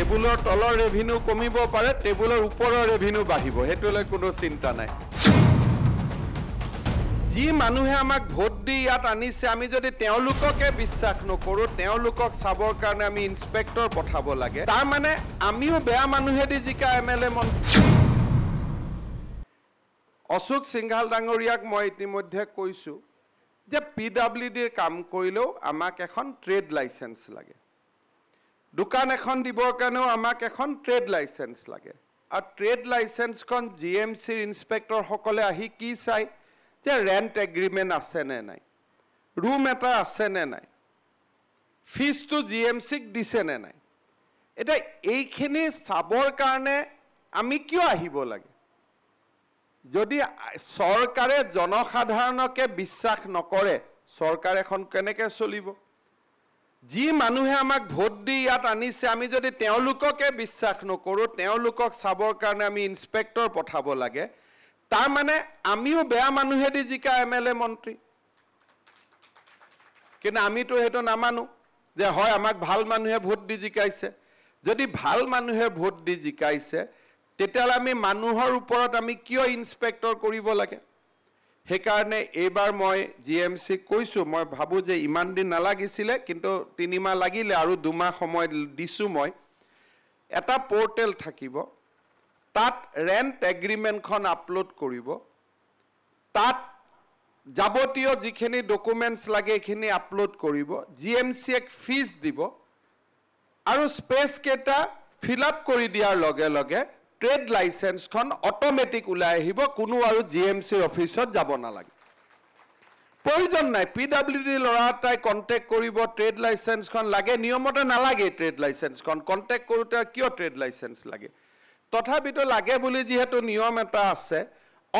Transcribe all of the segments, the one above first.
টেবুলৰ তলৰ ৰেভিনিউ কমিব পাৰে টেবুলৰ ওপৰৰ ৰেভিনিউ বাঢ়িব সেইটোলৈ কোনো চিন্তা নাই যি মানুহে আমাক ভোট দি ইয়াত আনিছে আমি যদি তেওঁলোককে বিশ্বাস নকৰোঁ তেওঁলোকক চাবৰ কাৰণে আমি ইনস্পেক্টৰ পঠাব লাগে তাৰমানে আমিও বেয়া মানুহেদি জিকা এম এল এ মন্ত্ৰী অশোক সিংঘাল ডাঙৰীয়াক মই ইতিমধ্যে কৈছোঁ যে পি ডাব্লিউ ডিৰ কাম কৰিলেও আমাক এখন ট্ৰেড লাইচেঞ্চ লাগে দোকান এখন দিবৰ কাৰণেও আমাক এখন ট্ৰেড লাইচেঞ্চ লাগে আৰু ট্ৰেড লাইচেঞ্চখন জি এম চিৰ ইনস্পেক্টৰসকলে আহি কি চায় যে ৰেণ্ট এগ্ৰিমেণ্ট আছেনে নাই ৰুম এটা আছেনে নাই ফিজটো জি এম চিক দিছেনে নাই এতিয়া এইখিনি চাবৰ কাৰণে আমি কিয় আহিব লাগে যদি চৰকাৰে জনসাধাৰণকে বিশ্বাস নকৰে চৰকাৰ এখন কেনেকৈ চলিব যি মানুহে আমাক ভোট দি ইয়াত আনিছে আমি যদি তেওঁলোককে বিশ্বাস নকৰোঁ তেওঁলোকক চাবৰ কাৰণে আমি ইনস্পেক্টৰ পঠাব লাগে তাৰমানে আমিও বেয়া মানুহে দি জিকা এম এল এ মন্ত্ৰী কিন্তু আমিতো সেইটো নামানো যে হয় আমাক ভাল মানুহে ভোট দি জিকাইছে যদি ভাল মানুহে ভোট দি জিকাইছে তেতিয়াহ'লে আমি মানুহৰ ওপৰত আমি কিয় ইনস্পেক্টৰ কৰিব লাগে সেইকাৰণে এইবাৰ মই জি এম চিক কৈছোঁ মই ভাবোঁ যে ইমান দিন নালাগিছিলে কিন্তু তিনিমাহ লাগিলে আৰু দুমাহ সময় দিছোঁ মই এটা পৰ্টেল থাকিব তাত ৰেণ্ট এগ্ৰিমেণ্টখন আপলোড কৰিব তাত যাৱতীয় যিখিনি ডকুমেণ্টছ লাগে সেইখিনি আপলোড কৰিব জি এম চি এক ফিজ দিব আৰু স্পেচকেইটা ফিল আপ কৰি দিয়াৰ লগে লগে ট্ৰেড লাইচেঞ্চখন অট'মেটিক ওলাই আহিব কোনো আৰু জি এম চিৰ অফিচত যাব নালাগে প্ৰয়োজন নাই পি ডাব্লিউ ডি ল'ৰা এটাই কণ্টেক্ট কৰিব ট্ৰেড লাইচেঞ্চখন লাগে নিয়মতে নালাগে ট্ৰেড লাইচেঞ্চখন কণ্টেক্ট কৰোঁতে কিয় ট্ৰেড লাইচেঞ্চ লাগে তথাপিতো লাগে বুলি যিহেতু নিয়ম এটা আছে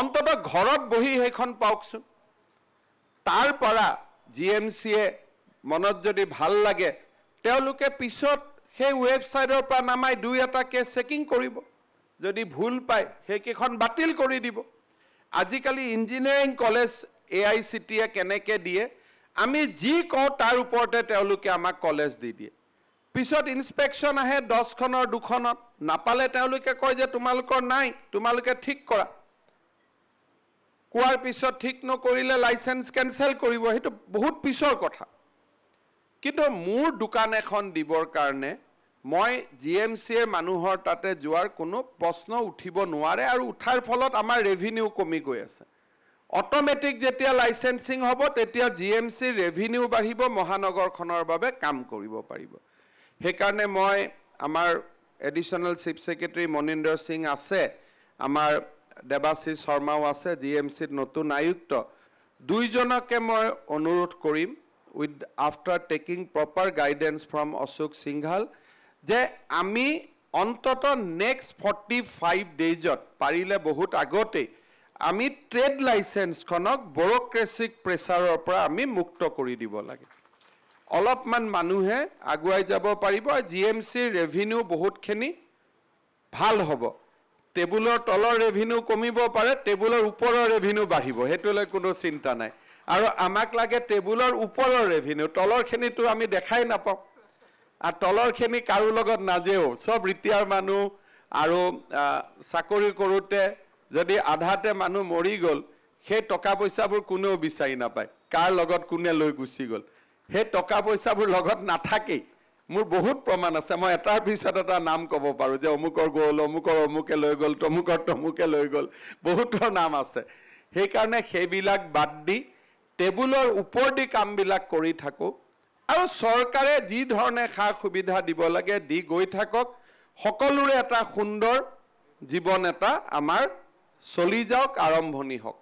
অন্ততঃ ঘৰত বহি সেইখন পাওকচোন তাৰ পৰা জি এম চিয়ে মনত যদি ভাল লাগে তেওঁলোকে পিছত সেই ৱেবছাইটৰ পৰা নামাই দুই এটা কেছ চেকিং কৰিব যদি ভুল পায় সেইকেইখন বাতিল কৰি দিব আজিকালি engineering college A I C টিয়ে কেনেকৈ দিয়ে আমি যি কওঁ তাৰ ওপৰতে তেওঁলোকে আমাক কলেজ দি দিয়ে পিছত ইনস্পেকশ্যন আহে দহখনৰ দুখনত নাপালে তেওঁলোকে কয় যে তোমালোকৰ নাই তোমালোকে ঠিক কৰা কোৱাৰ পিছত ঠিক নকৰিলে লাইচেঞ্চ কেঞ্চেল কৰিব সেইটো বহুত পিছৰ কথা কিন্তু মোৰ দোকান এখন দিবৰ কাৰণে মই জি এম চি এ মানুহৰ তাতে যোৱাৰ কোনো প্ৰশ্ন উঠিব নোৱাৰে আৰু উঠাৰ ফলত আমাৰ ৰেভিনিউ কমি গৈ আছে অট'মেটিক যেতিয়া লাইচেঞ্চিং হ'ব তেতিয়া জি এম চিৰ ৰেভিনিউ বাঢ়িব মহানগৰখনৰ বাবে কাম কৰিব পাৰিব সেইকাৰণে মই আমাৰ additional chief secretary Maninder Singh আছে আমাৰ দেৱাশ্ৰী শৰ্মাও আছে জি এম চিত নতুন আয়ুক্ত দুইজনকে মই অনুৰোধ কৰিম with after taking proper guidance from Ashok Singhal যে আমি অন্তত নেক্সট ফৰ্টি ফাইভ ডেইজত পাৰিলে বহুত আগতেই আমি ট্ৰেড লাইচেঞ্চখনক বৰক্ৰেচিক প্ৰেছাৰৰ পৰা আমি মুক্ত কৰি দিব লাগে অলপমান মানুহে আগুৱাই যাব পাৰিব আৰু জি এম চিৰ ৰেভিনিউ বহুতখিনি ভাল হ'ব টেবুলৰ তলৰ ৰেভিনিউ কমিব পাৰে টেবুলৰ ওপৰৰ ৰেভিনিউ বাঢ়িব সেইটোলৈ কোনো চিন্তা নাই আৰু আমাক লাগে টেবুলৰ ওপৰৰ ৰেভিনিউ তলৰখিনিতো আমি দেখাই নাপাওঁ আৰ তলৰ খেনি কাৰু লগত নাজেও সব ৰিটিয়াৰ মানু আৰু চাকৰি কৰোঁতে যদি আধাতে মানুহ মৰি গ'ল সেই টকা পইচাবোৰ কোনেও বিচাৰি নাপায় কাৰ লগত কোনে লৈ গুচি গ'ল সেই টকা পইচাবোৰ লগত নাথাকেই মোৰ বহুত প্ৰমাণ আছে মই এটাৰ পিছত এটা নাম ক'ব পাৰোঁ যে অমুকৰ গ'ল অমুকৰ অমুকে লৈ গ'ল তমুকৰ তমুকে লৈ গ'ল বহুতৰ নাম আছে সেইকাৰণে সেইবিলাক বাদ দি টেবুলৰ ওপৰ দি কামবিলাক কৰি থাকোঁ আৰু চৰকাৰে যি ধৰণে সা সুবিধা দিব লাগে দি গৈ থাকক সকলোৰে এটা সুন্দৰ জীৱন এটা আমাৰ চলি যাওক আৰম্ভণি হওক